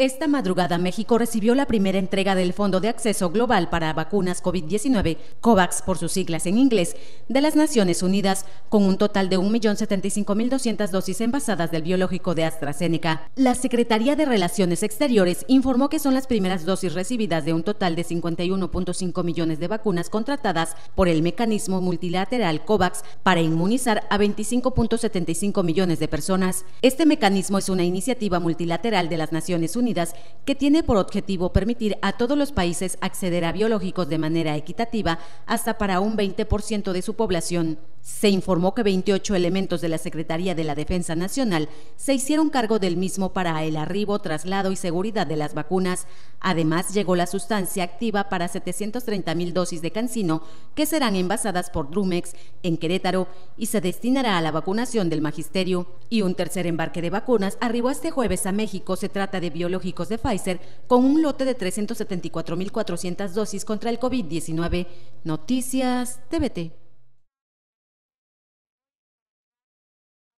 Esta madrugada México recibió la primera entrega del Fondo de Acceso Global para Vacunas COVID-19, COVAX por sus siglas en inglés, de las Naciones Unidas, con un total de 1.075.200 dosis envasadas del biológico de AstraZeneca. La Secretaría de Relaciones Exteriores informó que son las primeras dosis recibidas de un total de 51.5 millones de vacunas contratadas por el mecanismo multilateral COVAX para inmunizar a 25.75 millones de personas. Este mecanismo es una iniciativa multilateral de las Naciones Unidas que tiene por objetivo permitir a todos los países acceder a biológicos de manera equitativa hasta para un 20% de su población. Se informó que 28 elementos de la Secretaría de la Defensa Nacional se hicieron cargo del mismo para el arribo, traslado y seguridad de las vacunas. Además, llegó la sustancia activa para 730 mil dosis de cancino que serán envasadas por Drumex en Querétaro y se destinará a la vacunación del magisterio. Y un tercer embarque de vacunas arribó este jueves a México. Se trata de biológicos de Pfizer con un lote de 374 mil 400 dosis contra el COVID-19. Noticias TVT.